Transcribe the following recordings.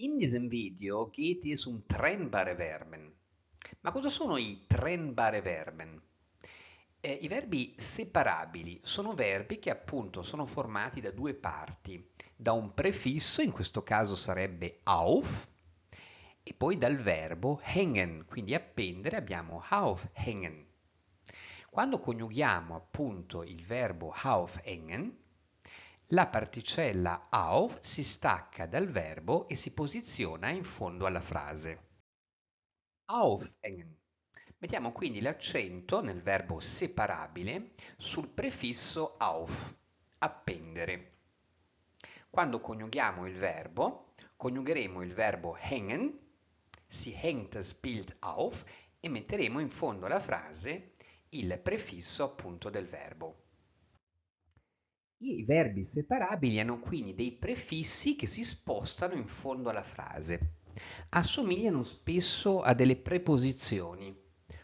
In diesem Video geht es um trennbare Verben. Ma cosa sono i trennbare Verben? Eh, I verbi separabili sono verbi che appunto sono formati da due parti, da un prefisso, in questo caso sarebbe auf, e poi dal verbo hängen, quindi appendere abbiamo aufhängen. Quando coniughiamo appunto il verbo aufhängen, la particella auf si stacca dal verbo e si posiziona in fondo alla frase. Aufhängen. Mettiamo quindi l'accento nel verbo separabile sul prefisso auf, appendere. Quando coniughiamo il verbo, coniugheremo il verbo hängen, si hängt das Bild auf, e metteremo in fondo alla frase il prefisso appunto del verbo. I verbi separabili hanno quindi dei prefissi che si spostano in fondo alla frase. Assomigliano spesso a delle preposizioni,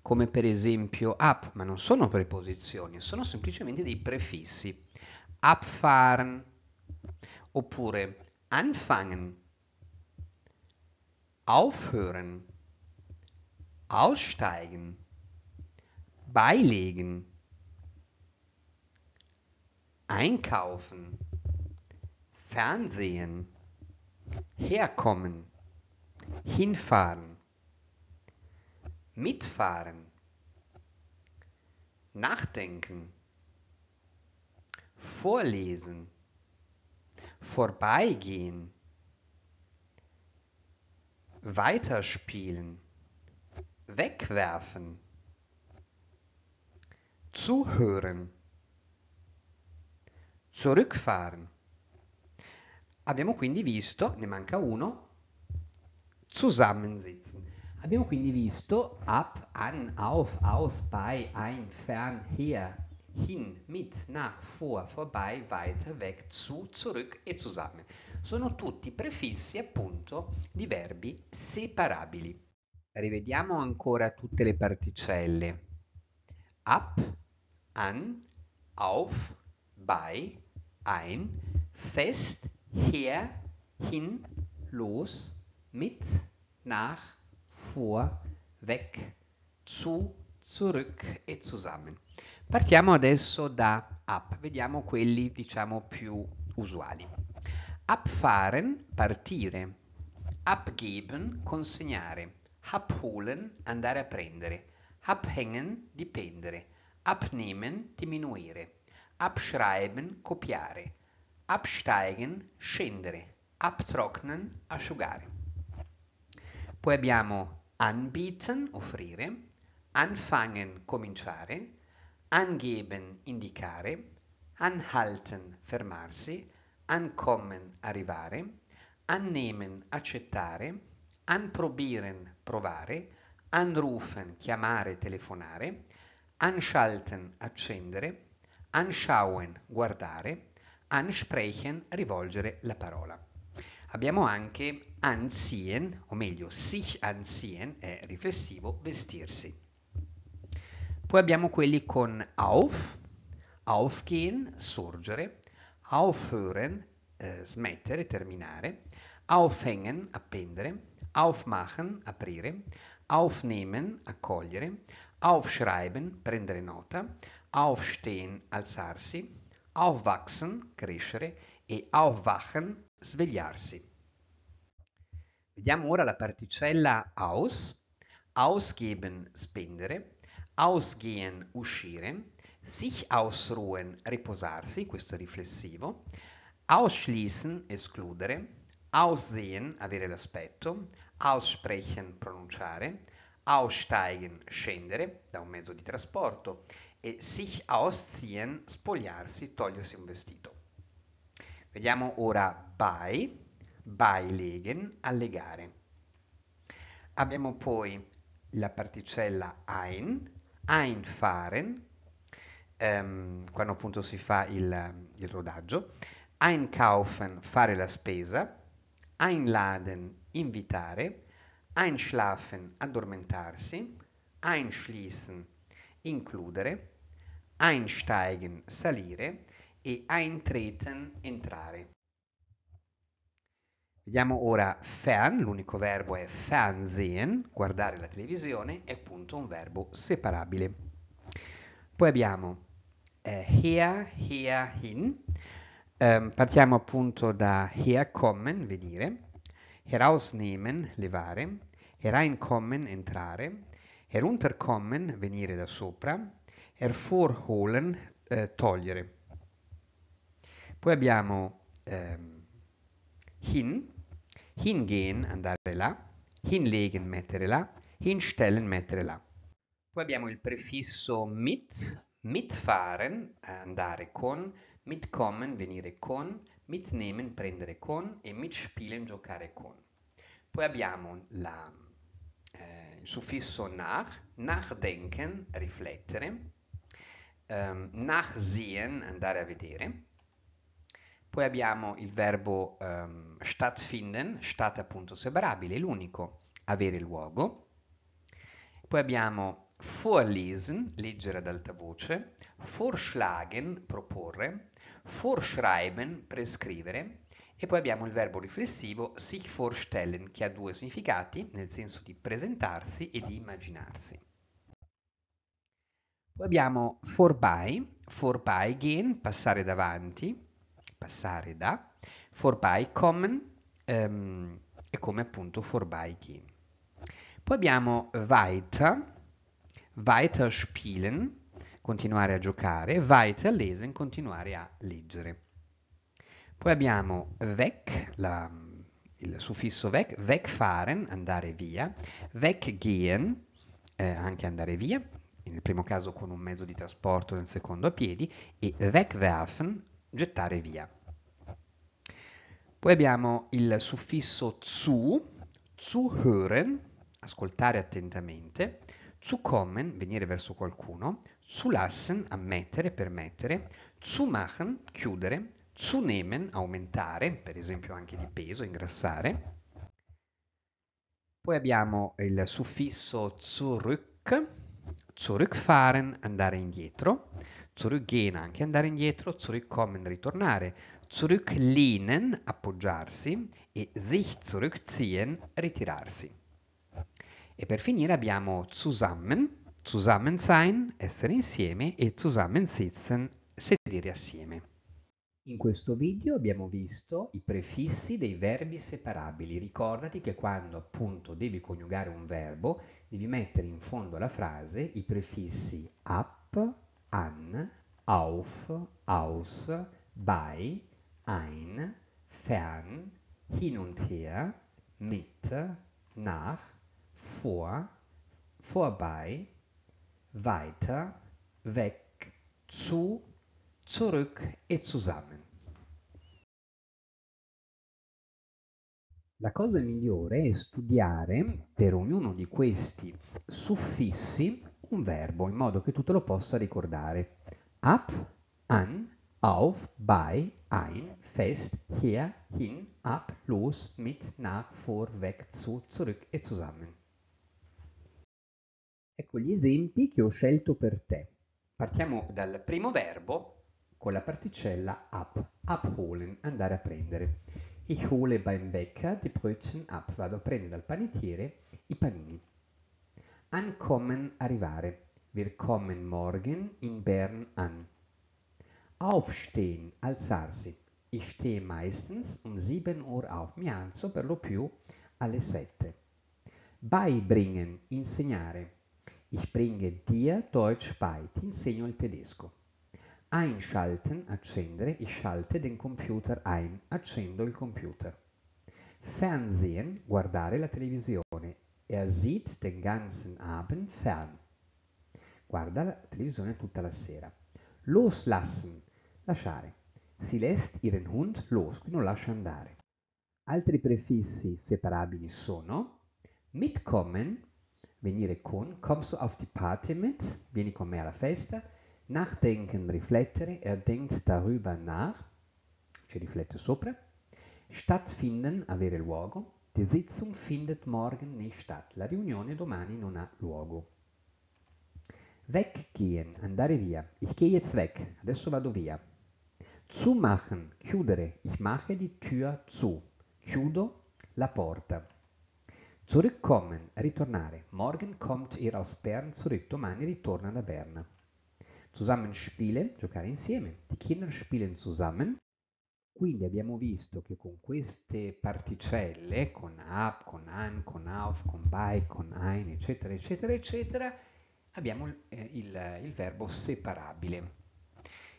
come per esempio up, ma non sono preposizioni, sono semplicemente dei prefissi. Abfahren oppure anfangen, aufhören, aussteigen, beilegen. Einkaufen, Fernsehen, Herkommen, Hinfahren, Mitfahren, Nachdenken, Vorlesen, Vorbeigehen, Weiterspielen, Wegwerfen, Zuhören. zurückfahren. Abbiamo quindi visto, ne manca uno, zusammensitzen. Abbiamo quindi visto ab, an, auf, aus, bei, ein, fern, her, hin, mit, nach, vor, vorbei, weiter, weg, zu, zurück e zusammen. Sono tutti prefissi appunto di verbi separabili. Rivediamo ancora tutte le particelle. Ab, an, auf, bei, ein, fest, her, hin, los, mit, nach, vor, weg, zu, zurück e zusammen. Partiamo adesso da ab, vediamo quelli diciamo più usuali. Abfahren, partire. Abgeben, consegnare. Abholen, andare a prendere. Abhängen, dipendere. Abnehmen, diminuire abschreiben, copiare, absteigen, scendere, abtrocknen, asciugare. Poi abbiamo anbieten, offrire, anfangen, cominciare, angeben, indicare, anhalten, fermarsi, ankommen, arrivare, annehmen, accettare, anprobieren, provare, anrufen, chiamare, telefonare, anschalten, accendere, anschauen guardare, ansprechen rivolgere la parola. Abbiamo anche anziehen, o meglio sich anziehen è riflessivo vestirsi. Poi abbiamo quelli con auf, aufgehen, sorgere, aufhören, eh, smettere, terminare, aufhängen, appendere, aufmachen, aprire, aufnehmen, accogliere, aufschreiben, prendere nota, Aufstehen, alzarsi, aufwachsen, crescere e aufwachen, svegliarsi. Vediamo ora la particella aus, ausgeben, spendere, ausgehen, uscire, sich ausruhen, riposarsi, questo è riflessivo, ausschließen, escludere, aussehen, avere l'aspetto, aussprechen, pronunciare, aussteigen, scendere da un mezzo di trasporto e sich ausziehen, spogliarsi, togliersi un vestito. Vediamo ora bei, beilegen, allegare. Abbiamo poi la particella ein, einfahren, ehm, quando appunto si fa il, il rodaggio, einkaufen, fare la spesa, einladen, invitare, Einschlafen, addormentarsi. Einschließen, includere. Einsteigen, salire. E eintreten, entrare. Vediamo ora fan, l'unico verbo è fernsehen, guardare la televisione, è appunto un verbo separabile. Poi abbiamo eh, here, here, hin. Eh, partiamo appunto da herkommen, venire, herausnehmen, levare, hereinkommen entrare, herunterkommen venire da sopra, hervorholen eh, togliere. Poi abbiamo ehm, hin, hingehen andare là, hinlegen mettere là, hinstellen mettere là. Poi abbiamo il prefisso mit, mitfahren andare con, mitkommen venire con, mitnehmen prendere con e mitspielen giocare con. Poi abbiamo la eh, il suffisso nach, nachdenken, riflettere, ehm, nachsehen, andare a vedere. Poi abbiamo il verbo ehm, stattfinden, stat appunto separabile, l'unico, avere luogo. Poi abbiamo vorlesen, leggere ad alta voce, vorschlagen, proporre, vorschreiben, prescrivere, e poi abbiamo il verbo riflessivo sich vorstellen, che ha due significati, nel senso di presentarsi e di immaginarsi. Poi abbiamo forby vorbeigehen, passare davanti, passare da, vorbeikommen, ehm, e come appunto vorbeigehen. Poi abbiamo weiter, weiter spielen, continuare a giocare, weiter lesen, continuare a leggere. Poi abbiamo vec, la, il suffisso vec, vec andare via, vec eh, anche andare via, nel primo caso con un mezzo di trasporto, nel secondo a piedi, e wegwerfen, gettare via. Poi abbiamo il suffisso zu, zuhören, ascoltare attentamente, zu kommen, venire verso qualcuno, zu lassen, ammettere, permettere, zu machen, chiudere, tsunemen, aumentare, per esempio anche di peso, ingrassare. Poi abbiamo il suffisso zurück, zurückfahren, andare indietro, zurückgehen, anche andare indietro, zurückkommen, ritornare, zurücklehnen, appoggiarsi e sich zurückziehen, ritirarsi. E per finire abbiamo zusammen, zusammen sein, essere insieme e zusammen sitzen, sedere assieme. In questo video abbiamo visto i prefissi dei verbi separabili. Ricordati che quando appunto devi coniugare un verbo devi mettere in fondo alla frase i prefissi up, an, auf, aus, bei, ein, fern, hin und her, mit, nach, vor, vorbei, weiter, weg, zu, Zurück e zusammen. La cosa migliore è studiare per ognuno di questi suffissi un verbo in modo che tu te lo possa ricordare. Ab, an, auf, bei, ein, fest, hier, hin, ab, los, mit, nach, vor, weg, zu, zurück e zusammen. Ecco gli esempi che ho scelto per te. Partiamo dal primo verbo con la particella ab, abholen, andare a prendere. Ich hole beim Bäcker die Brötchen ab, vado a prendere dal panettiere i panini. Ankommen, arrivare. Wir kommen morgen in Bern an. Aufstehen, alzarsi. Ich stehe meistens um 7 Uhr auf, mi alzo per lo più alle 7. Beibringen, insegnare. Ich bringe dir Deutsch bei, ti insegno il tedesco. Einschalten, accendere, ich schalte den Computer ein, accendo il computer. Fernsehen, guardare la televisione. Er sieht den ganzen Abend fern. Guarda la televisione tutta la sera. Loslassen, lasciare. Si lässt ihren Hund los, quindi lo lascia andare. Altri prefissi separabili sono mitkommen, venire con, kommst du auf die Party mit, vieni con me alla festa, Nachdenken, riflettere, er denkt darüber nach, ci riflette sopra. Stattfinden, avere luogo. Die Sitzung findet morgen nicht statt. La riunione domani non ha luogo. Weggehen, andare via. Ich gehe jetzt weg. Adesso vado via. Zumachen, chiudere. Ich mache die Tür zu. Chiudo la porta. Zurückkommen, ritornare. Morgen kommt ihr aus Bern zurück. Domani ritorna da Berna. Zusammenspielen, giocare insieme, die Kinder spielen zusammen. Quindi abbiamo visto che con queste particelle, con ab, con an, con auf, con bei, con ein, eccetera, eccetera, eccetera, abbiamo eh, il, il verbo separabile.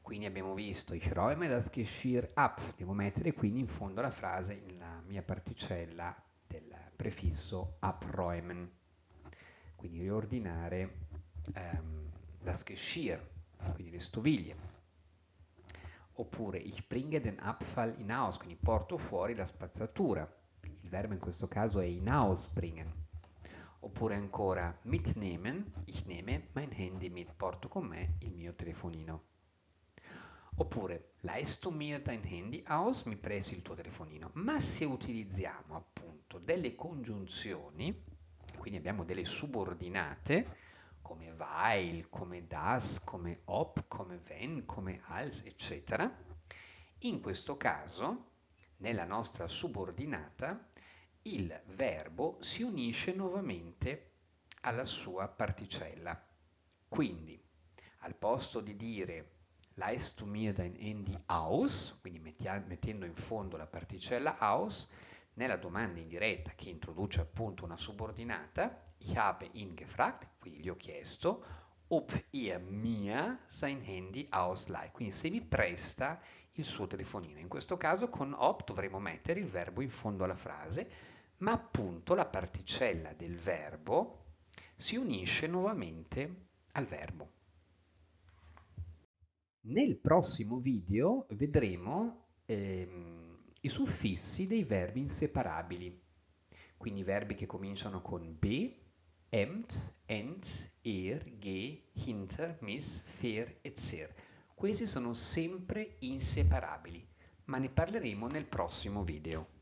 Quindi abbiamo visto ich räume das Geschirr ab. Devo mettere quindi in fondo la frase la mia particella del prefisso abräumen. Quindi riordinare ehm, das Geschirr quindi le stoviglie. Oppure ich bringe den Abfall in hinaus, quindi porto fuori la spazzatura. Il verbo in questo caso è hinaus bringen. Oppure ancora mitnehmen, ich nehme mein Handy mit, porto con me il mio telefonino. Oppure leist du mir dein Handy aus, mi presi il tuo telefonino. Ma se utilizziamo appunto delle congiunzioni, quindi abbiamo delle subordinate, come while, come das, come op, come when, come als, eccetera. In questo caso, nella nostra subordinata, il verbo si unisce nuovamente alla sua particella. Quindi, al posto di dire leist du mir dein Handy aus, quindi mettendo in fondo la particella aus, nella domanda indiretta che introduce appunto una subordinata, ich habe ihn gefragt, quindi gli ho chiesto, ob ihr mir sein Handy ausleiht, quindi se mi presta il suo telefonino. In questo caso con ob dovremo mettere il verbo in fondo alla frase, ma appunto la particella del verbo si unisce nuovamente al verbo. Nel prossimo video vedremo ehm, i suffissi dei verbi inseparabili, quindi verbi che cominciano con be, emt, ent, er, ge, hinter, mis, fer e zer. Questi sono sempre inseparabili, ma ne parleremo nel prossimo video.